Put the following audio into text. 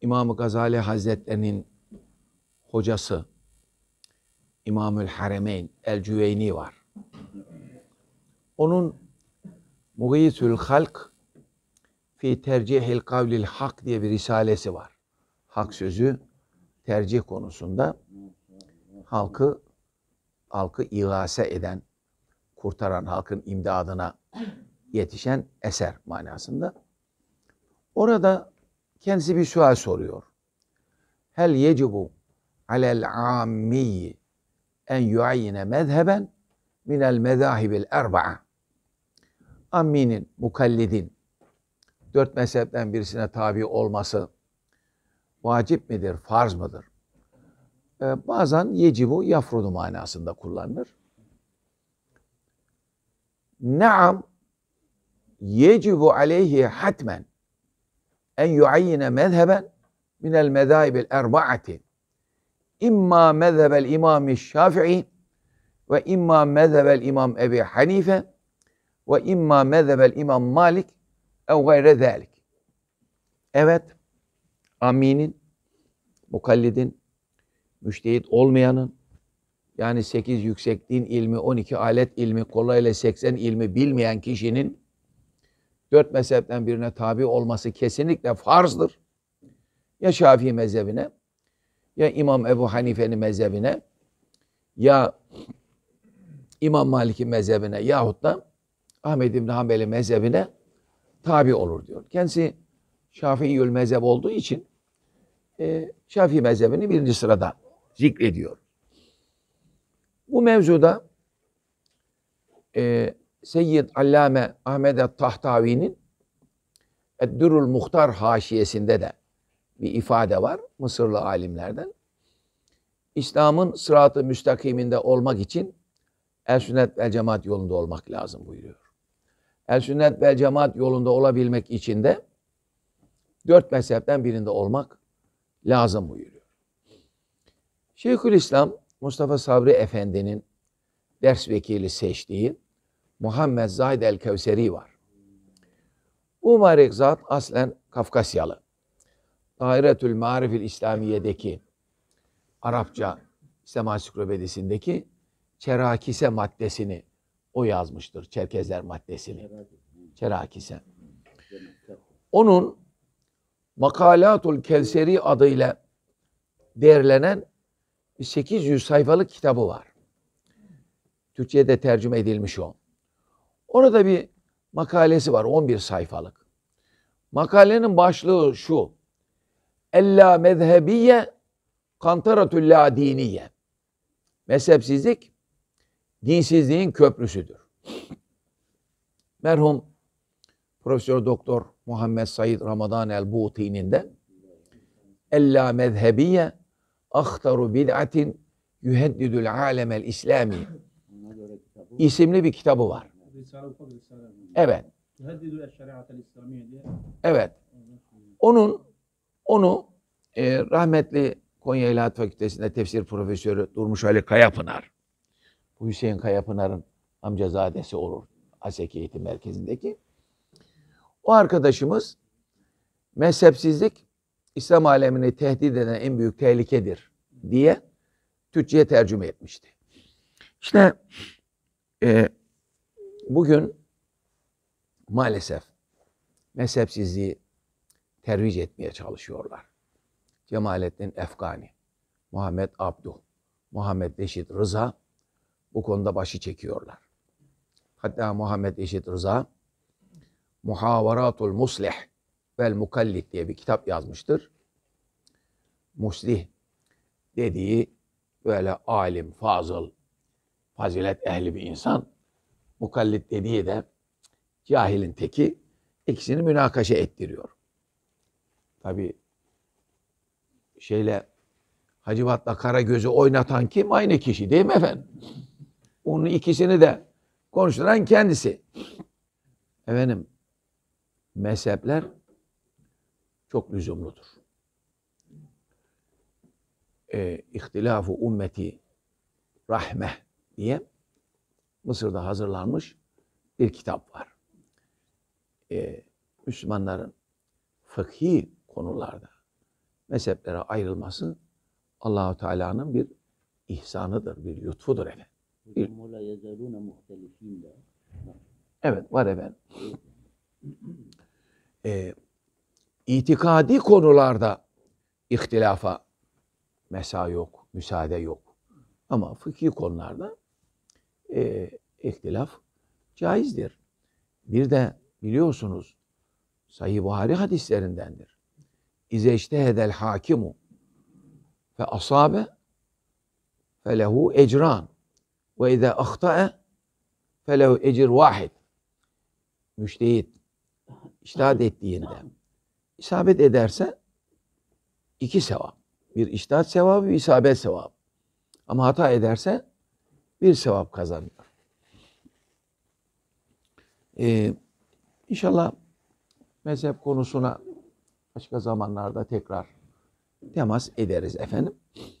İmam Gazali Hazretlerinin hocası İmamül Haremeyn El Cüveyni var. Onun Muğisül Halk fi tercihil kavlil hak diye bir risalesi var. Hak sözü tercih konusunda halkı halkı ilase eden, kurtaran halkın imdadına yetişen eser manasında. Orada Kendisi bir sual soruyor. Hel yecibu alel ammi en yuayyine mezheben minel mezahibil erba'a. Amminin, mukallidin, dört mezhepten birisine tabi olması vacip midir, farz mıdır? Ee, bazen yecibu yafrudu manasında kullanılır. Naam yecibu aleyhi hatmen en yuayyine mezheben minel mezâibil erba'ati. imma mezhebel imam Şafii ve imma mezhebel imam Ebi Hanife ve imma mezhebel imam Malik ev gayre zâlik. Evet, aminin, mukallidin, müştehit olmayanın, yani 8 yüksek din ilmi, 12 alet ilmi, kolayla 80 ilmi bilmeyen kişinin dört mezhepten birine tabi olması kesinlikle farzdır. Ya Şafii mezhebine, ya İmam Ebu Hanife'nin mezhebine, ya İmam Malik'in mezhebine yahut da Ahmed İbni Hanbel'in mezhebine tabi olur diyor. Kendisi Şafii'yül mezhep olduğu için e, Şafii mezhebini birinci sırada zikrediyor. Bu mevzuda e, Seyyid Allame Ahmet Tahtavi'nin Eddürül Muhtar haşiyesinde de bir ifade var Mısırlı alimlerden. İslam'ın sıratı müstakiminde olmak için el sünnet vel cemaat yolunda olmak lazım buyuruyor. El sünnet vel cemaat yolunda olabilmek için de dört mezhepten birinde olmak lazım buyuruyor. Şeyhülislam Mustafa Sabri Efendi'nin ders vekili seçtiği Muhammed Zahid El Kevseri var. Umarik zat aslen Kafkasyalı. Dairetül Marifil İslamiye'deki Arapça İslam Ansiklopedisindeki Çerakise maddesini o yazmıştır. Çerkezler maddesini. Çerakise. Onun Makalatul Kevseri adıyla derlenen 800 sayfalık kitabı var. Türkçe'ye de tercüme edilmiş o. Orada bir makalesi var 11 sayfalık. Makalenin başlığı şu. Ella mezhebiye Kantaratul la diniye. Mezhepsizlik dinsizliğin köprüsüdür. Merhum Profesör Doktor Muhammed Said Ramadan el Buti'nin de Ella mezhebiye ahtaru bid'atin yuheddidül alemel İslami isimli bir kitabı var. Evet. Evet. Onun onu e, rahmetli Konya İlahi Fakültesi'nde tefsir profesörü Durmuş Ali Kayapınar. Bu Hüseyin Kayapınar'ın amcazadesi olur. Aseki Eğitim Merkezi'ndeki. O arkadaşımız mezhepsizlik İslam alemini tehdit eden en büyük tehlikedir diye Türkçe'ye tercüme etmişti. İşte e, bugün maalesef mezhepsizliği tervic etmeye çalışıyorlar. Cemalettin Efgani, Muhammed Abdu, Muhammed Reşit Rıza bu konuda başı çekiyorlar. Hatta Muhammed Reşit Rıza Muhavaratul Musleh vel Mukallit diye bir kitap yazmıştır. Muslih dediği böyle alim, fazıl, fazilet ehli bir insan mukallit dediği de cahilin teki ikisini münakaşa ettiriyor. Tabi şeyle Hacivat'la gözü oynatan kim? Aynı kişi değil mi efendim? Onun ikisini de konuşturan kendisi. Efendim mezhepler çok lüzumludur. E, ihtilafu ümmeti rahme diye Mısır'da hazırlanmış bir kitap var. Ee, Müslümanların fıkhi konularda mezheplere ayrılması Allahu Teala'nın bir ihsanıdır, bir lütfudur efendim. Evet var efendim. Ee, itikadi konularda ihtilafa mesa yok, müsaade yok. Ama fıkhi konularda e, ihtilaf caizdir. Bir de biliyorsunuz Sahih Buhari hadislerindendir. İzeştehedel hakimu fe asabe fe lehu ecran ve ize ahta'e fe lehu ecir vahid müştehit iştahat ettiğinde isabet ederse iki sevap. Bir iştahat sevabı, bir isabet sevabı. Ama hata ederse bir sevap kazanıyor. Ee, inşallah mezhep konusuna başka zamanlarda tekrar temas ederiz efendim.